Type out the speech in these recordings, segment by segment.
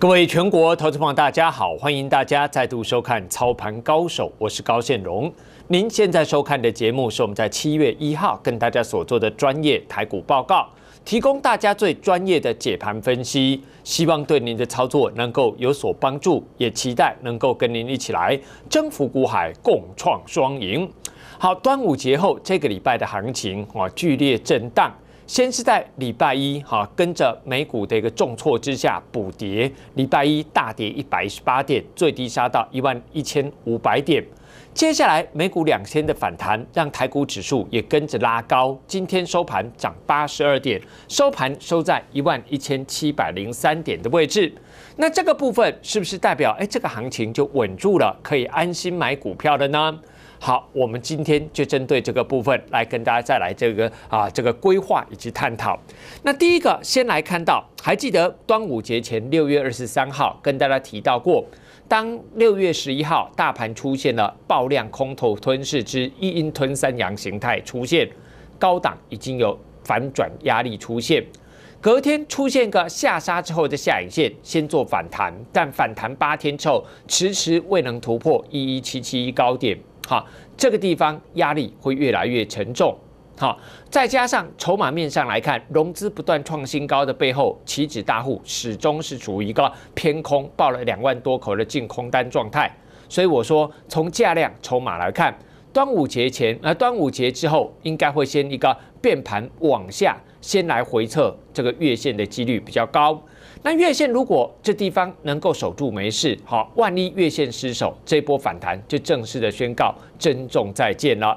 各位全国投资朋友，大家好！欢迎大家再度收看《操盘高手》，我是高现荣。您现在收看的节目是我们在七月一号跟大家所做的专业台股报告，提供大家最专业的解盘分析，希望对您的操作能够有所帮助，也期待能够跟您一起来征服股海，共创双赢。好，端午节后这个礼拜的行情啊，剧烈震荡。先是在礼拜一，哈，跟着美股的一个重挫之下补跌。礼拜一大跌一百一十八点，最低杀到一万一千五百点。接下来美股两天的反弹，让台股指数也跟着拉高。今天收盘涨八十二点，收盘收在一万一千七百零三点的位置。那这个部分是不是代表，哎，这个行情就稳住了，可以安心买股票了呢？好，我们今天就针对这个部分来跟大家再来这个啊这个规划以及探讨。那第一个先来看到，还记得端午节前六月二十三号跟大家提到过，当六月十一号大盘出现了爆量空头吞噬之一阴吞三阳形态出现，高档已经有反转压力出现。隔天出现个下杀之后的下影线，先做反弹，但反弹八天之后迟迟未能突破一一七七一高点。好，这个地方压力会越来越沉重。好，再加上筹码面上来看，融资不断创新高的背后，期指大户始终是处于一个偏空，报了两万多口的净空单状态。所以我说，从价量筹码来看，端午节前，而端午节之后，应该会先一个变盘往下，先来回测这个月线的几率比较高。那月线如果这地方能够守住没事，好，万一月线失守，这波反弹就正式的宣告珍重再见了。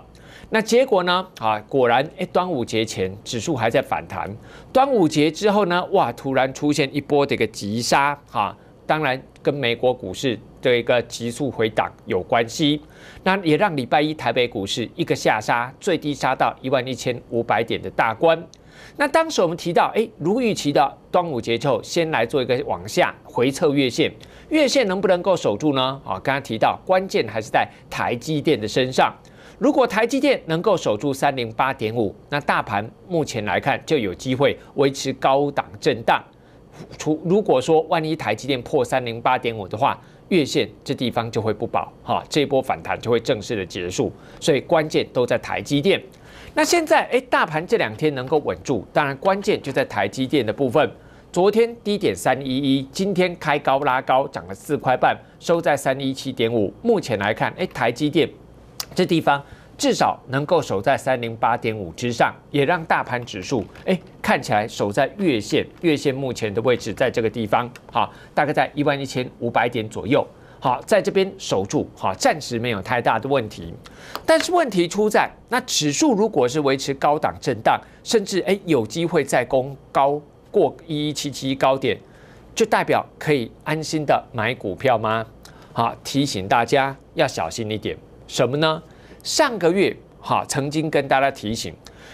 那结果呢？啊，果然，哎，端午节前指数还在反弹，端午节之后呢？哇，突然出现一波的一个急杀啊！当然跟美国股市的一个急速回档有关系，那也让礼拜一台北股市一个下杀，最低杀到一万一千五百点的大关。那当时我们提到，哎，如预期的端午节之后，先来做一个往下回测月线，月线能不能够守住呢？啊，刚刚提到关键还是在台积电的身上，如果台积电能够守住三零八点五，那大盘目前来看就有机会维持高档震荡。除如果说万一台积电破三零八点五的话，月线这地方就会不保，哈，这波反弹就会正式的结束，所以关键都在台积电。那现在哎，大盘这两天能够稳住，当然关键就在台积电的部分。昨天低点三一一，今天开高拉高，涨了四块半，收在三一七点五。目前来看，哎，台积电这地方至少能够守在三零八点五之上，也让大盘指数哎看起来守在月线。月线目前的位置在这个地方，好，大概在一万一千五百点左右。好，在这边守住好，暂时没有太大的问题。但是问题出在那指数如果是维持高档震荡，甚至哎有机会再攻高过一一七七高点，就代表可以安心的买股票吗？好，提醒大家要小心一点。什么呢？上个月哈曾经跟大家提醒，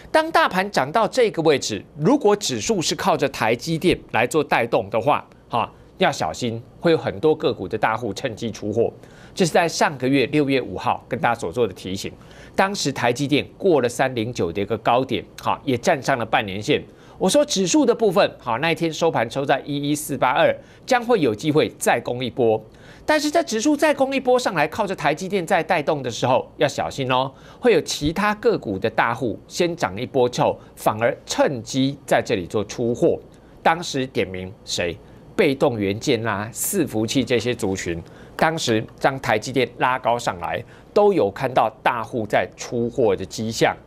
当大盘涨到这个位置，如果指数是靠着台积电来做带动的话，哈。要小心，会有很多个股的大户趁机出货。这是在上个月六月五号跟大家所做的提醒。当时台积电过了三零九的一个高点，好，也站上了半年线。我说指数的部分，好，那一天收盘收在一一四八二，将会有机会再攻一波。但是在指数再攻一波上来，靠着台积电在带动的时候，要小心哦，会有其他个股的大户先涨一波之后，反而趁机在这里做出货。当时点名谁？被动元件啦、伺服器这些族群，当时将台积电拉高上来，都有看到大户在出货的迹象。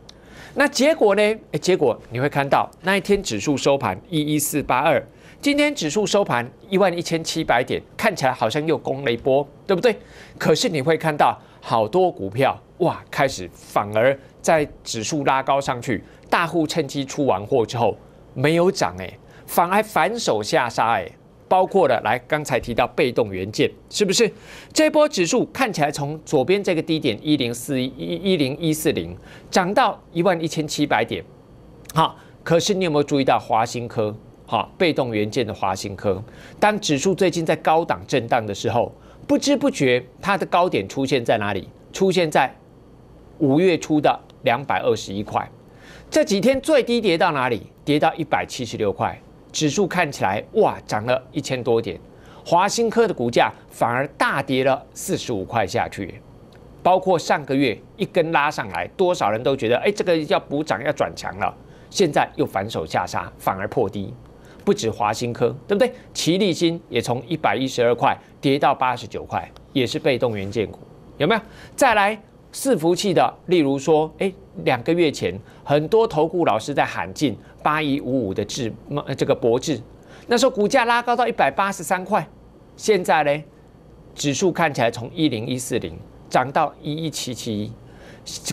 那结果呢？结果你会看到那一天指数收盘一一四八二，今天指数收盘一万一千七百点，看起来好像又攻了一波，对不对？可是你会看到好多股票哇，开始反而在指数拉高上去，大户趁机出完货之后没有涨诶，反而反手下杀诶，包括了，来刚才提到被动元件，是不是？这波指数看起来从左边这个低点一零四一一零一四零涨到一万一千七百点，好，可是你有没有注意到华新科？好，被动元件的华新科，当指数最近在高档震荡的时候，不知不觉它的高点出现在哪里？出现在五月初的两百二十一块，这几天最低跌到哪里？跌到一百七十六块。指数看起来哇，涨了一千多点，华兴科的股价反而大跌了四十五块下去。包括上个月一根拉上来，多少人都觉得哎，这个要补涨要转强了，现在又反手下杀，反而破低。不止华兴科，对不对？齐力新也从一百一十二块跌到八十九块，也是被动元件股，有没有？再来。四福器的，例如说，哎，两个月前很多投顾老师在喊进八一五五的智，这个博智，那时候股价拉高到一百八十三块，现在呢，指数看起来从一零一四零涨到一一七七一，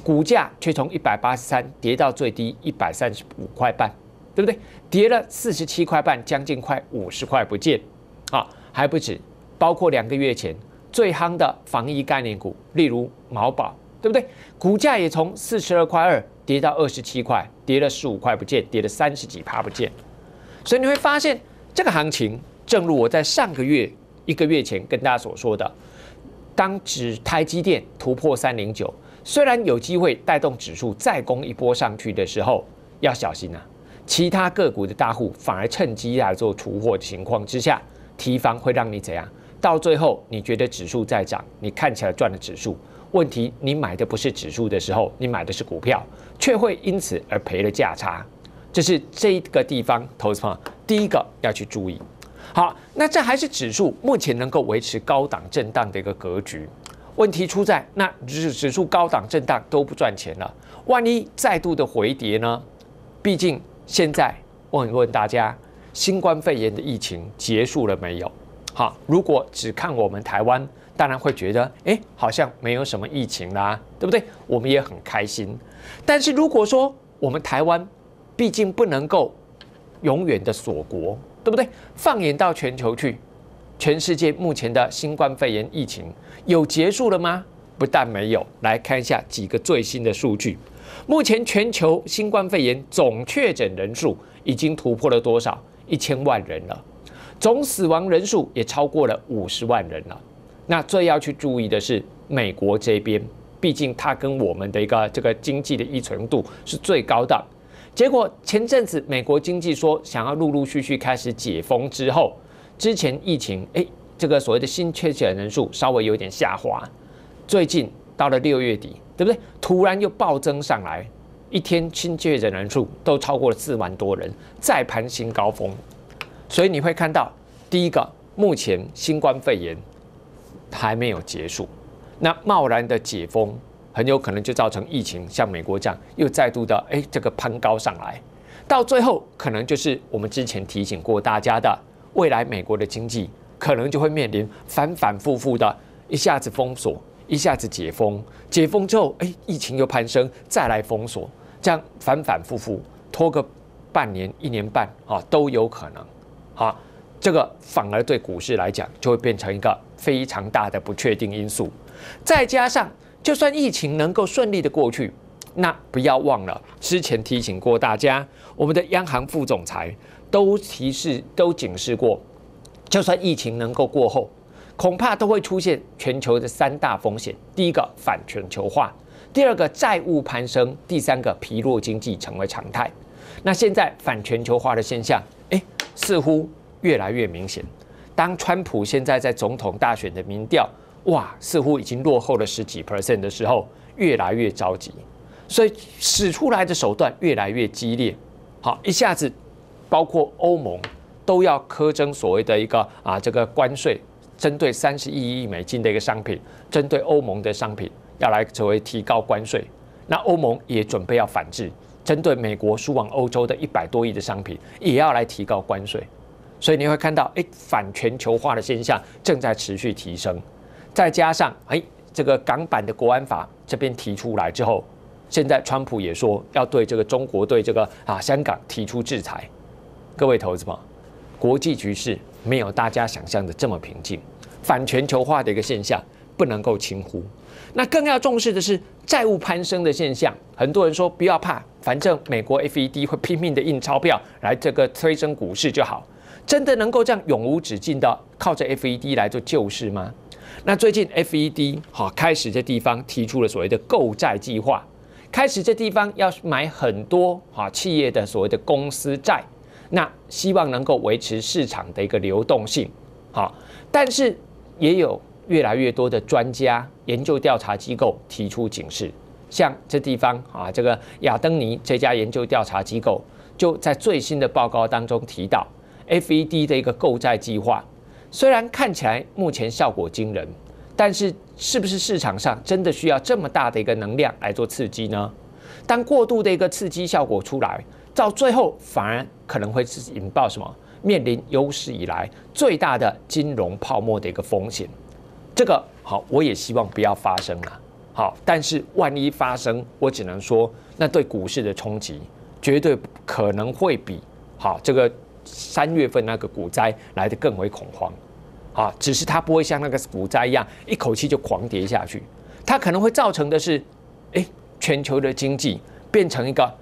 股价却从一百八十三跌到最低一百三十五块半，对不对？跌了四十七块半，将近快五十块不见，啊，还不止，包括两个月前最夯的防疫概念股，例如某宝。对不对？股价也从四十二块二跌到二十七块，跌了十五块不见，跌了三十几趴不见。所以你会发现，这个行情正如我在上个月一个月前跟大家所说的，当只台积电突破三零九，虽然有机会带动指数再攻一波上去的时候，要小心啊！其他个股的大户反而趁机来做出货情况之下，提防会让你怎样？到最后，你觉得指数在涨，你看起来赚了指数。问题，你买的不是指数的时候，你买的是股票，却会因此而赔了价差。这是这个地方投资方第一个要去注意。好，那这还是指数目前能够维持高档震荡的一个格局。问题出在那指指数高档震荡都不赚钱了，万一再度的回跌呢？毕竟现在问一问大家，新冠肺炎的疫情结束了没有？好，如果只看我们台湾，当然会觉得，哎，好像没有什么疫情啦，对不对？我们也很开心。但是如果说我们台湾，毕竟不能够永远的锁国，对不对？放眼到全球去，全世界目前的新冠肺炎疫情有结束了吗？不但没有，来看一下几个最新的数据。目前全球新冠肺炎总确诊人数已经突破了多少？一千万人了。总死亡人数也超过了五十万人了。那最要去注意的是美国这边，毕竟它跟我们的一个这个经济的依存度是最高。的，结果前阵子美国经济说想要陆陆续续开始解封之后，之前疫情诶，这个所谓的新确诊人数稍微有点下滑。最近到了六月底，对不对？突然又暴增上来，一天新确诊人数都超过了四万多人，再攀新高峰。所以你会看到，第一个，目前新冠肺炎还没有结束，那贸然的解封，很有可能就造成疫情像美国这样又再度的，哎，这个攀高上来，到最后可能就是我们之前提醒过大家的，未来美国的经济可能就会面临反反复复的，一下子封锁，一下子解封，解封之后，哎，疫情又攀升，再来封锁，这样反反复复，拖个半年一年半啊，都有可能。好，这个反而对股市来讲，就会变成一个非常大的不确定因素。再加上，就算疫情能够顺利的过去，那不要忘了之前提醒过大家，我们的央行副总裁都提示、都警示过，就算疫情能够过后，恐怕都会出现全球的三大风险：第一个反全球化，第二个债务攀升，第三个疲弱经济成为常态。那现在反全球化的现象。似乎越来越明显。当川普现在在总统大选的民调，哇，似乎已经落后了十几 percent 的时候，越来越着急，所以使出来的手段越来越激烈。好，一下子包括欧盟都要苛征所谓的一个啊这个关税，针对三十亿亿美金的一个商品，针对欧盟的商品要来作为提高关税。那欧盟也准备要反制。针对美国输往欧洲的一百多亿的商品，也要来提高关税，所以你会看到，哎，反全球化的现象正在持续提升。再加上，哎，这个港版的国安法这边提出来之后，现在川普也说要对这个中国、对这个啊香港提出制裁。各位投资者，国际局势没有大家想象的这么平静，反全球化的一个现象。不能够轻忽，那更要重视的是债务攀升的现象。很多人说不要怕，反正美国 FED 会拼命的印钞票来这个催生股市就好。真的能够这样永无止境的靠着 FED 来做救市吗？那最近 FED 好开始这地方提出了所谓的购债计划，开始这地方要买很多好企业的所谓的公司债，那希望能够维持市场的一个流动性好，但是也有。越来越多的专家、研究调查机构提出警示，像这地方啊，这个亚登尼这家研究调查机构就在最新的报告当中提到，FED 的一个购债计划虽然看起来目前效果惊人，但是是不是市场上真的需要这么大的一个能量来做刺激呢？当过度的一个刺激效果出来，到最后反而可能会引爆什么？面临有史以来最大的金融泡沫的一个风险。这个好，我也希望不要发生了。好，但是万一发生，我只能说，那对股市的冲击绝对可能会比好这个三月份那个股灾来的更为恐慌。啊，只是它不会像那个股灾一样一口气就狂跌下去，它可能会造成的是，哎，全球的经济变成一个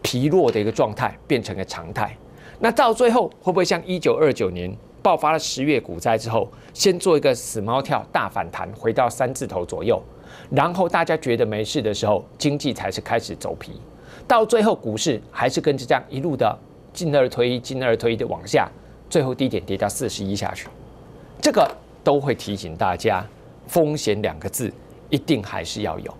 疲弱的一个状态，变成个常态。那到最后会不会像一九二九年？爆发了十月股灾之后，先做一个死猫跳大反弹，回到三字头左右，然后大家觉得没事的时候，经济才是开始走皮，到最后股市还是跟着这样一路的进二推一，进二推一的往下，最后低点跌到四十一下去，这个都会提醒大家，风险两个字一定还是要有。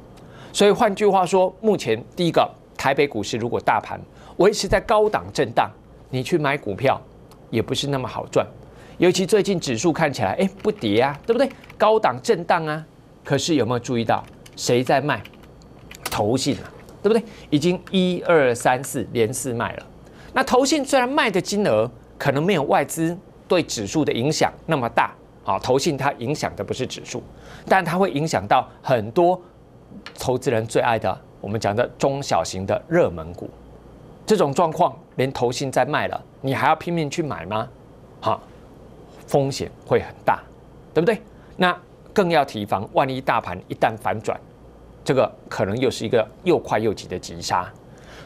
所以换句话说，目前第一个台北股市如果大盘维持在高档震荡，你去买股票也不是那么好赚。尤其最近指数看起来，哎，不跌啊，对不对？高档震荡啊。可是有没有注意到谁在卖？投信啊，对不对？已经一二三四连四卖了。那投信虽然卖的金额可能没有外资对指数的影响那么大啊，投信它影响的不是指数，但它会影响到很多投资人最爱的我们讲的中小型的热门股。这种状况连投信在卖了，你还要拼命去买吗？好。风险会很大，对不对？那更要提防，万一大盘一旦反转，这个可能又是一个又快又急的急杀。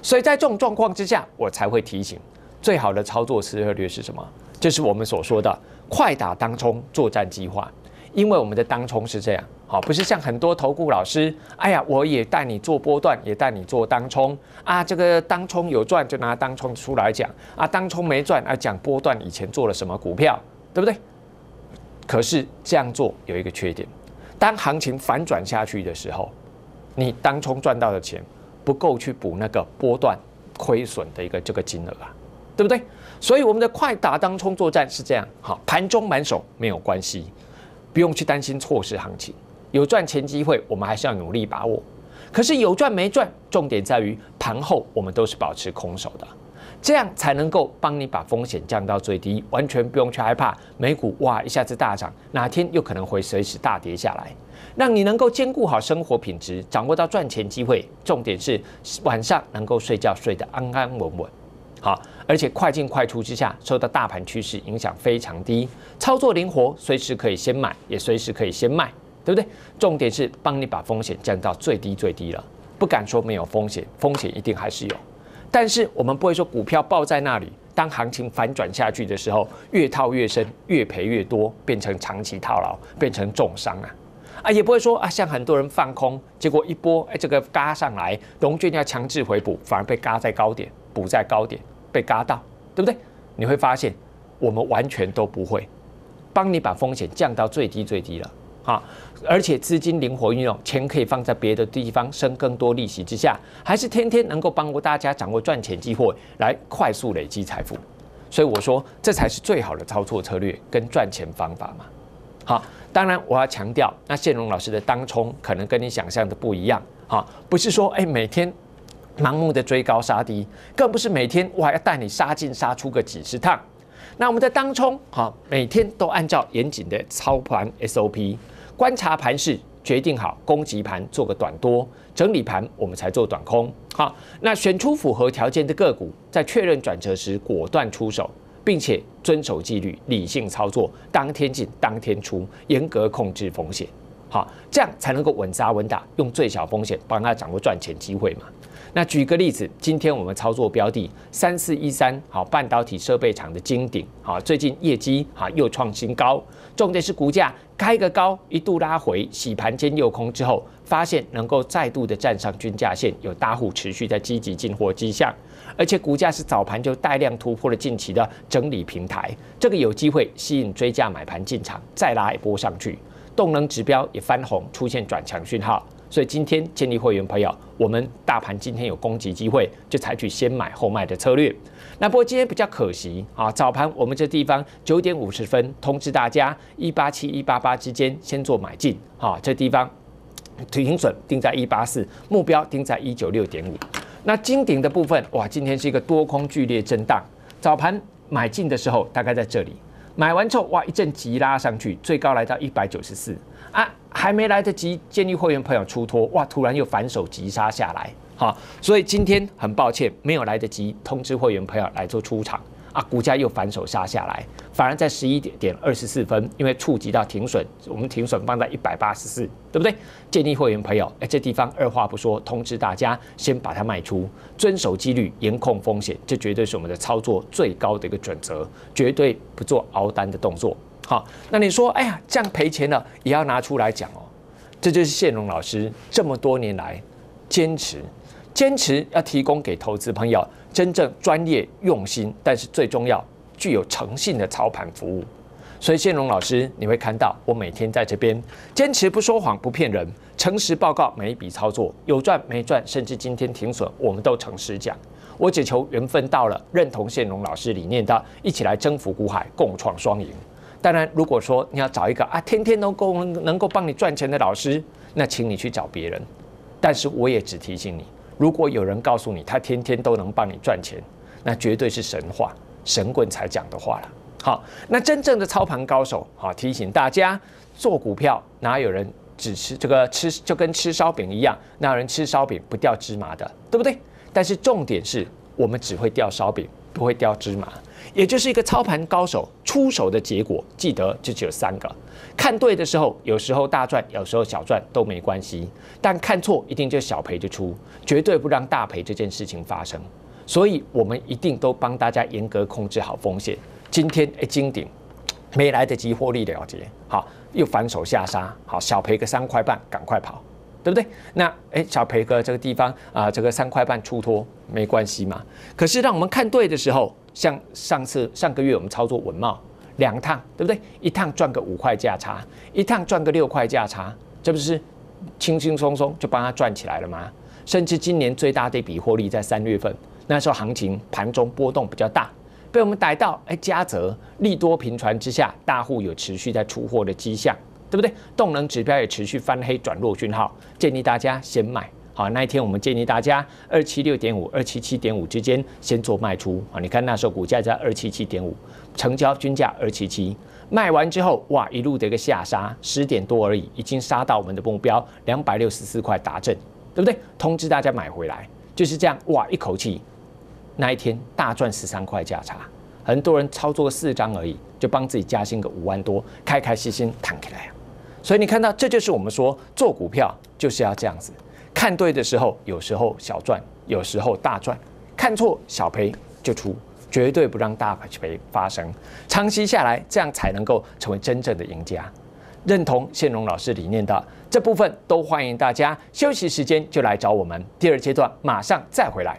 所以在这种状况之下，我才会提醒，最好的操作策略是什么？就是我们所说的快打当冲作战计划。因为我们的当冲是这样，好，不是像很多投顾老师，哎呀，我也带你做波段，也带你做当冲啊，这个当冲有赚就拿当冲出来讲啊，当冲没赚啊讲波段以前做了什么股票。对不对？可是这样做有一个缺点，当行情反转下去的时候，你当冲赚到的钱不够去补那个波段亏损的一个这个金额啊，对不对？所以我们的快打当冲作战是这样：好，盘中满手没有关系，不用去担心错失行情，有赚钱机会我们还是要努力把握。可是有赚没赚，重点在于盘后我们都是保持空手的。这样才能够帮你把风险降到最低，完全不用去害怕美股哇一下子大涨，哪天又可能会随时大跌下来，让你能够兼顾好生活品质，掌握到赚钱机会。重点是晚上能够睡觉睡得安安稳稳，好，而且快进快出之下受到大盘趋势影响非常低，操作灵活，随时可以先买，也随时可以先卖，对不对？重点是帮你把风险降到最低最低了，不敢说没有风险，风险一定还是有。但是我们不会说股票抱在那里，当行情反转下去的时候，越套越深，越赔越多，变成长期套牢，变成重伤啊！啊，也不会说啊，像很多人放空，结果一波哎这个嘎上来，龙卷要强制回补，反而被嘎在高点，补在高点，被嘎到，对不对？你会发现，我们完全都不会帮你把风险降到最低最低了。啊，而且资金灵活运用，钱可以放在别的地方生更多利息之下，还是天天能够帮助大家掌握赚钱机会，来快速累积财富。所以我说，这才是最好的操作策略跟赚钱方法嘛。好，当然我要强调，那谢荣老师的当冲可能跟你想象的不一样哈，不是说哎每天盲目的追高杀低，更不是每天我还要带你杀进杀出个几十趟。那我们的当冲，好，每天都按照严谨的操盘 SOP。观察盘势，决定好攻击盘，做个短多；整理盘，我们才做短空。好，那选出符合条件的个股，在确认转折时果断出手，并且遵守纪律，理性操作，当天进当天出，严格控制风险。好，这样才能够稳扎稳打，用最小风险帮他掌握赚钱机会嘛。那举个例子，今天我们操作标的三四一三，好，半导体设备厂的金鼎，好，最近业绩好又创新高，重点是股价开个高，一度拉回洗盘间又空之后，发现能够再度的站上均价线，有大户持续在积极进货迹象，而且股价是早盘就带量突破了近期的整理平台，这个有机会吸引追价买盘进场，再拉一波上去，动能指标也翻红，出现转强讯号。所以今天建立会员朋友，我们大盘今天有攻击机会，就采取先买后卖的策略。那不过今天比较可惜啊，早盘我们这地方九点五十分通知大家，一八七一八八之间先做买进啊，这地方止盈损定在一八四，目标定在一九六点五。那金顶的部分哇，今天是一个多空剧烈震荡，早盘买进的时候大概在这里，买完之后哇一阵急拉上去，最高来到一百九十四。啊，还没来得及建立会员朋友出脱，哇，突然又反手急杀下来，哈，所以今天很抱歉没有来得及通知会员朋友来做出场啊，股价又反手杀下来，反而在十一点点二十四分，因为触及到停损，我们停损放在一百八十四，对不对？建立会员朋友，哎，这地方二话不说通知大家先把它卖出，遵守纪律，严控风险，这绝对是我们的操作最高的一个准则，绝对不做熬单的动作。好，那你说，哎呀，这样赔钱了也要拿出来讲哦，这就是谢龙老师这么多年来坚持，坚持要提供给投资朋友真正专业用心，但是最重要具有诚信的操盘服务。所以谢龙老师，你会看到我每天在这边坚持不说谎不骗人，诚实报告每一笔操作有赚没赚，甚至今天停损，我们都诚实讲。我只求缘分到了，认同谢龙老师理念的，一起来征服股海，共创双赢。当然，如果说你要找一个啊，天天能够能够帮你赚钱的老师，那请你去找别人。但是我也只提醒你，如果有人告诉你他天天都能帮你赚钱，那绝对是神话，神棍才讲的话了。好，那真正的操盘高手，好提醒大家做股票，哪有人只吃这个吃就跟吃烧饼一样，哪有人吃烧饼不掉芝麻的，对不对？但是重点是我们只会掉烧饼，不会掉芝麻。也就是一个操盘高手出手的结果，记得就只有三个。看对的时候，有时候大赚，有时候小赚都没关系。但看错一定就小赔就出，绝对不让大赔这件事情发生。所以，我们一定都帮大家严格控制好风险。今天哎，金顶没来得及获利了结，好，又反手下杀，好，小赔个三块半，赶快跑。对不对？那哎，小培哥这个地方啊，这个三块半出脱没关系嘛？可是让我们看对的时候，像上次上个月我们操作文茂两趟，对不对？一趟赚个五块价差，一趟赚个六块价差，这不是轻轻松松就帮他赚起来了吗？甚至今年最大一笔获利在三月份，那时候行情盘中波动比较大，被我们逮到，哎，嘉泽利多频传之下，大户有持续在出货的迹象。对不对？动能指标也持续翻黑转弱讯号，建议大家先卖。好，那一天我们建议大家二七六点五、二七七点五之间先做卖出。啊，你看那时候股价在二七七点五，成交均价二七七，卖完之后，哇，一路的一个下杀，十点多而已，已经杀到我们的目标两百六十四块达阵，对不对？通知大家买回来就是这样，哇，一口气那一天大赚十三块价差，很多人操作四张而已，就帮自己加薪个五万多，开开心心谈起来啊。所以你看到，这就是我们说做股票就是要这样子，看对的时候，有时候小赚，有时候大赚；看错小赔就出，绝对不让大赔发生。长期下来，这样才能够成为真正的赢家。认同谢龙老师理念的这部分，都欢迎大家休息时间就来找我们。第二阶段马上再回来。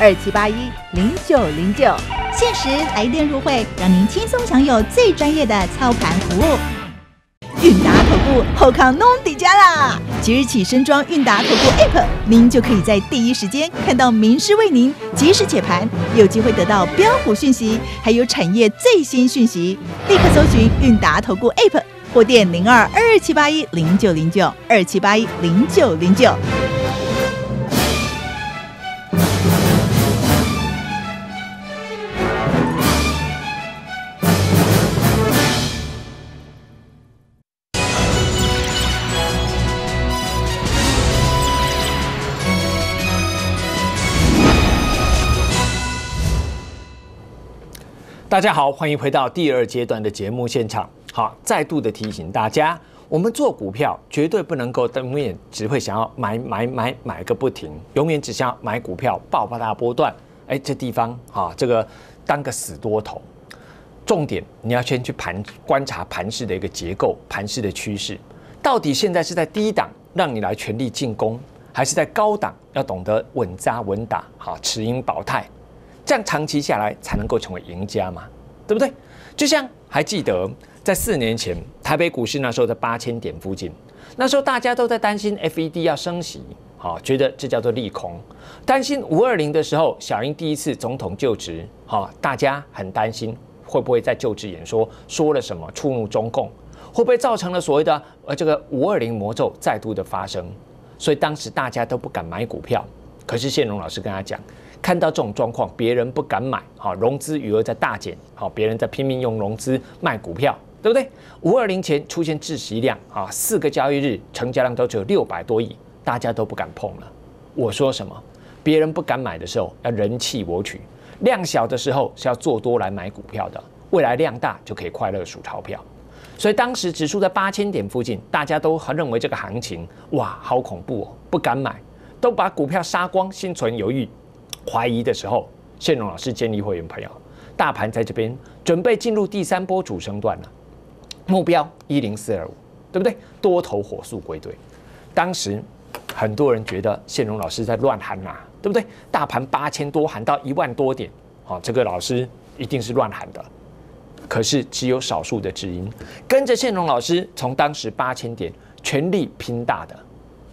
二七八一零九零九，限时来电入会，让您轻松享有最专业的操盘服务。韵达投顾后康弄底家啦！即日起升装韵达投顾 App，您就可以在第一时间看到名师为您及时解盘，有机会得到标股讯息，还有产业最新讯息。立刻搜寻韵达投顾 App，或电零二二七八一零九零九，二七八一零九零九。大家好，欢迎回到第二阶段的节目现场。好，再度的提醒大家，我们做股票绝对不能够永远只会想要买买买买个不停，永远只想要买股票爆发大波段。哎，这地方啊，这个当个死多头。重点你要先去盘观察盘势的一个结构，盘势的趋势，到底现在是在低档让你来全力进攻，还是在高档要懂得稳扎稳打，好持阴保泰。这样长期下来才能够成为赢家嘛，对不对？就像还记得在四年前，台北股市那时候在八千点附近，那时候大家都在担心 F E D 要升息，好，觉得这叫做利空；担心五二零的时候，小英第一次总统就职，好，大家很担心会不会在就职演说说了什么触怒中共，会不会造成了所谓的呃这个五二零魔咒再度的发生，所以当时大家都不敢买股票。可是宪隆老师跟他讲。看到这种状况，别人不敢买，好融资余额在大减，好别人在拼命用融资卖股票，对不对？五二零前出现窒息量啊，四个交易日成交量都只有六百多亿，大家都不敢碰了。我说什么？别人不敢买的时候，要人气我取，量小的时候是要做多来买股票的，未来量大就可以快乐数钞票。所以当时指数在八千点附近，大家都认为这个行情哇好恐怖哦，不敢买，都把股票杀光，心存犹豫。怀疑的时候，线荣老师建议会员朋友，大盘在这边准备进入第三波主升段了，目标一零四二五，对不对？多头火速归队。当时很多人觉得线荣老师在乱喊呐，对不对？大盘八千多喊到一万多点，好，这个老师一定是乱喊的。可是只有少数的知音跟着线荣老师从当时八千点全力拼大的。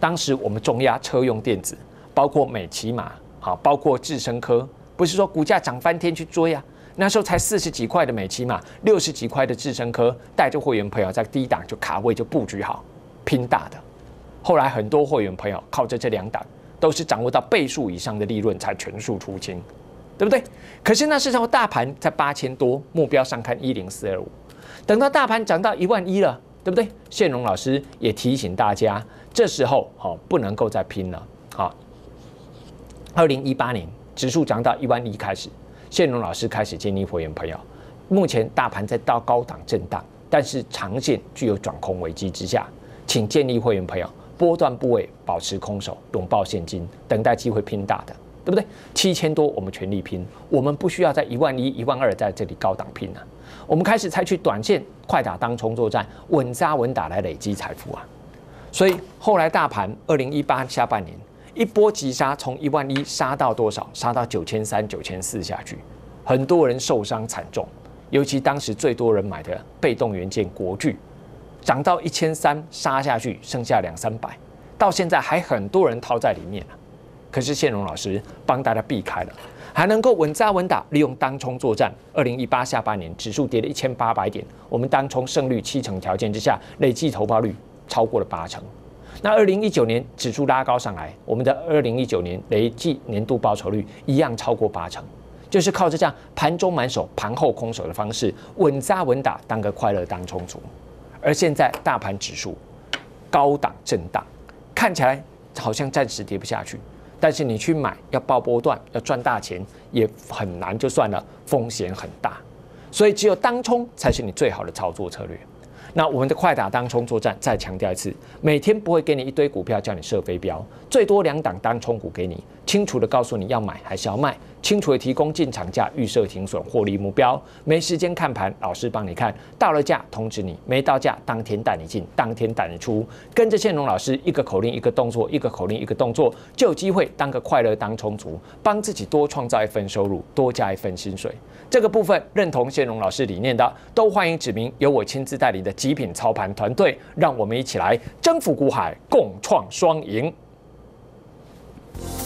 当时我们重压车用电子，包括美骑马。好，包括智深科，不是说股价涨翻天去追啊，那时候才四十几块的美期嘛，六十几块的智深科，带着会员朋友在低档就卡位就布局好，拼大的。后来很多会员朋友靠着这两档，都是掌握到倍数以上的利润才全数出清，对不对？可是那市场大盘在八千多，目标上看一零四二五，等到大盘涨到一万一了，对不对？谢荣老师也提醒大家，这时候好不能够再拼了，好。二零一八年指数涨到一万一，开始谢龙老师开始建议会员朋友，目前大盘在到高档震荡，但是长线具有转空危机之下，请建议会员朋友，波段部位保持空手，拥抱现金，等待机会拼大的，对不对？七千多我们全力拼，我们不需要在一万一、一万二在这里高档拼了，我们开始采取短线快打当冲作战，稳扎稳打来累积财富啊。所以后来大盘二零一八下半年。一波急杀，从一万一杀到多少？杀到九千三、九千四下去，很多人受伤惨重。尤其当时最多人买的被动元件国巨，涨到一千三杀下去，剩下两三百，到现在还很多人套在里面可是谢荣老师帮大家避开了，还能够稳扎稳打，利用当冲作战。二零一八下半年指数跌了一千八百点，我们当冲胜率七成条件之下，累计投保率超过了八成。那二零一九年指数拉高上来，我们的二零一九年累计年度报酬率一样超过八成，就是靠这样盘中满手、盘后空手的方式，稳扎稳打，当个快乐当冲足。而现在大盘指数高档震荡，看起来好像暂时跌不下去，但是你去买要报波段要赚大钱也很难，就算了，风险很大，所以只有当冲才是你最好的操作策略。那我们的快打当冲作战，再强调一次，每天不会给你一堆股票叫你设飞镖，最多两档当冲股给你。清楚的告诉你要买还是要卖，清楚的提供进场价、预设停损、获利目标。没时间看盘，老师帮你看，到了价通知你，没到价当天带你进，当天带你出。跟着谢荣老师，一个口令一个动作，一个口令一个动作，就有机会当个快乐当充足，帮自己多创造一份收入，多加一份薪水。这个部分认同谢荣老师理念的，都欢迎指名，由我亲自带领的极品操盘团队，让我们一起来征服股海，共创双赢。